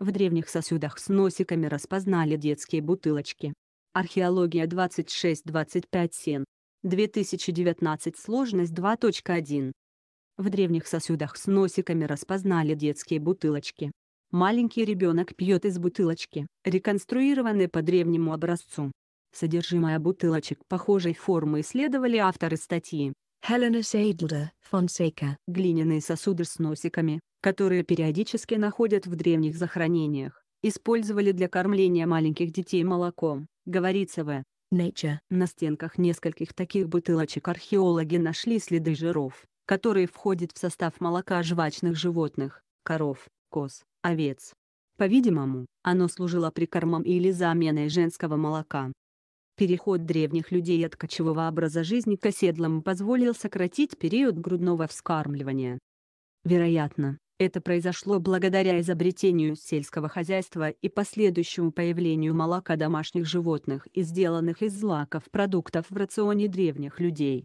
В древних сосудах с носиками распознали детские бутылочки. Археология 26-25 сен. 2019 сложность 2.1. В древних сосудах с носиками распознали детские бутылочки. Маленький ребенок пьет из бутылочки, реконструированной по древнему образцу. Содержимое бутылочек похожей формы исследовали авторы статьи. Helena Сейдлда Фонсейка. Глиняные сосуды с носиками, которые периодически находят в древних захоронениях, использовали для кормления маленьких детей молоком, говорится в Nature. На стенках нескольких таких бутылочек археологи нашли следы жиров, которые входят в состав молока жвачных животных, коров, коз, овец. По-видимому, оно служило прикормом или заменой женского молока. Переход древних людей от кочевого образа жизни к оседлому позволил сократить период грудного вскармливания. Вероятно, это произошло благодаря изобретению сельского хозяйства и последующему появлению молока домашних животных и сделанных из злаков продуктов в рационе древних людей.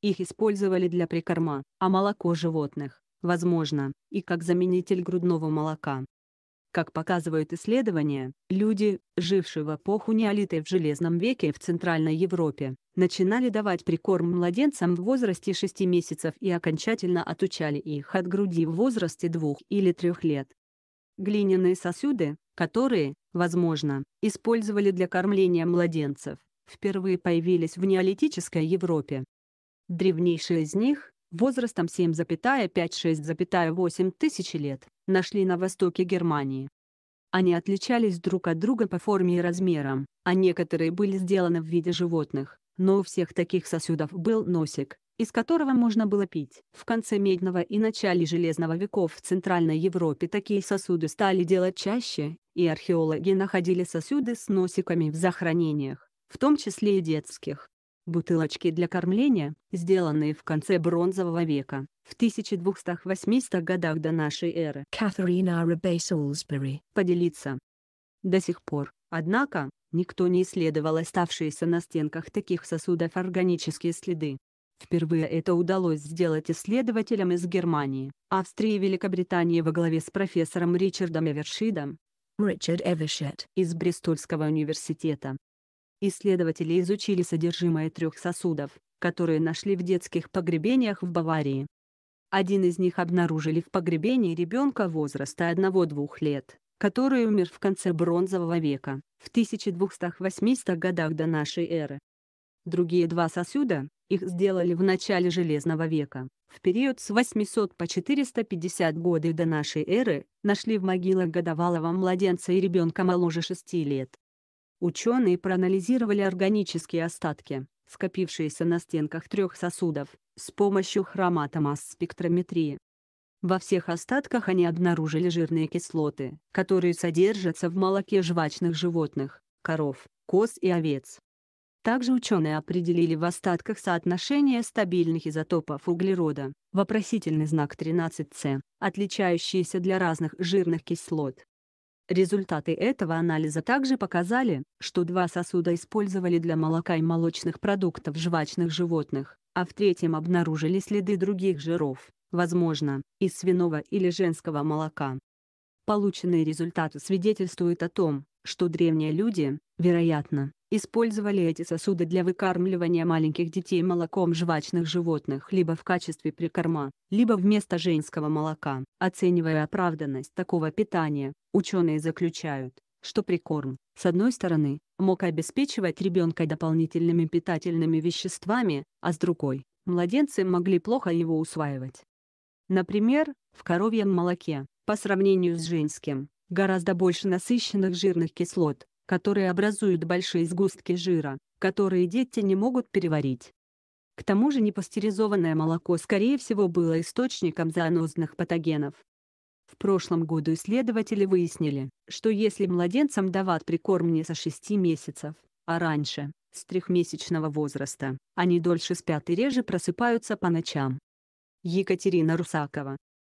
Их использовали для прикорма, а молоко животных, возможно, и как заменитель грудного молока. Как показывают исследования, люди, жившие в эпоху неолита в Железном веке в Центральной Европе, начинали давать прикорм младенцам в возрасте 6 месяцев и окончательно отучали их от груди в возрасте 2 или 3 лет. Глиняные сосуды, которые, возможно, использовали для кормления младенцев, впервые появились в неолитической Европе. Древнейшие из них, возрастом 7,5-6,8 тысячи лет, нашли на востоке Германии. Они отличались друг от друга по форме и размерам, а некоторые были сделаны в виде животных, но у всех таких сосудов был носик, из которого можно было пить. В конце Медного и начале Железного веков в Центральной Европе такие сосуды стали делать чаще, и археологи находили сосуды с носиками в захоронениях, в том числе и детских. Бутылочки для кормления, сделанные в конце бронзового века, в 1280 годах до нашей эры. Катерина Ребей Солсбери. Поделиться. До сих пор, однако, никто не исследовал оставшиеся на стенках таких сосудов органические следы. Впервые это удалось сделать исследователям из Германии, Австрии и Великобритании во главе с профессором Ричардом Эвершидом Ричард Эвершид из Бристольского университета. Исследователи изучили содержимое трех сосудов, которые нашли в детских погребениях в Баварии. Один из них обнаружили в погребении ребенка возраста 1-2 лет, который умер в конце бронзового века, в 1280 годах до нашей эры. Другие два сосуда, их сделали в начале Железного века, в период с 800 по 450 годы до нашей эры, нашли в могилах годовалого младенца и ребенка моложе 6 лет. Ученые проанализировали органические остатки, скопившиеся на стенках трех сосудов, с помощью хроматомасс-спектрометрии. Во всех остатках они обнаружили жирные кислоты, которые содержатся в молоке жвачных животных, коров, коз и овец. Также ученые определили в остатках соотношение стабильных изотопов углерода, вопросительный знак 13С, отличающиеся для разных жирных кислот. Результаты этого анализа также показали, что два сосуда использовали для молока и молочных продуктов жвачных животных, а в третьем обнаружили следы других жиров, возможно, из свиного или женского молока. Полученные результаты свидетельствуют о том, что древние люди, вероятно, использовали эти сосуды для выкармливания маленьких детей молоком жвачных животных либо в качестве прикорма, либо вместо женского молока. Оценивая оправданность такого питания, ученые заключают, что прикорм, с одной стороны, мог обеспечивать ребенка дополнительными питательными веществами, а с другой, младенцы могли плохо его усваивать. Например, в коровьем молоке, по сравнению с женским, гораздо больше насыщенных жирных кислот, которые образуют большие сгустки жира, которые дети не могут переварить. К тому же непастеризованное молоко скорее всего было источником зоонозных патогенов. В прошлом году исследователи выяснили, что если младенцам дават прикорм не со 6 месяцев, а раньше, с трехмесячного возраста, они дольше спят и реже просыпаются по ночам. Екатерина Русакова,